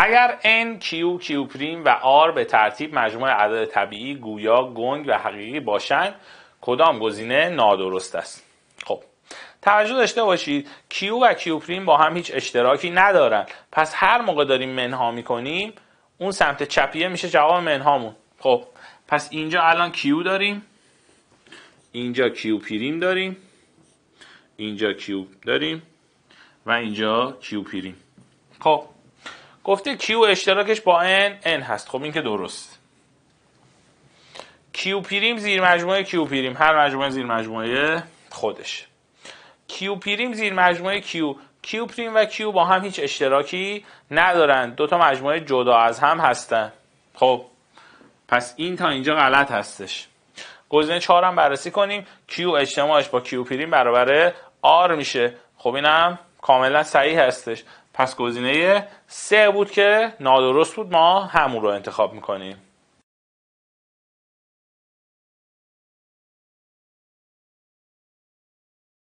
اگر n, q, q' و r به ترتیب مجموع عدد طبیعی گویا گنگ و حقیقی باشند کدام گزینه نادرست است خب توجه داشته باشید q و q' با هم هیچ اشتراکی ندارن پس هر موقع داریم منها میکنیم اون سمت چپیه میشه جواب منهامون خب پس اینجا الان q داریم اینجا q پریم داریم اینجا q داریم و اینجا q پریم خب گفته Q اشتراکش با n n هست خب این که درست Q پیریم زیر مجموعه کیو پیریم هر مجموعه زیر مجموعه خودش Q پیریم زیر مجموعه Q Q پریم و Q با هم هیچ اشتراکی ندارن دو تا مجموعه جدا از هم هستن خب پس این تا اینجا غلط هستش گزینه 4 هم بررسی کنیم Q اجتماعش با Q پریم برابر آر میشه خب اینم کاملا صحیح هستش پس گزینه سه بود که نادرست بود ما همون رو انتخاب میکنیم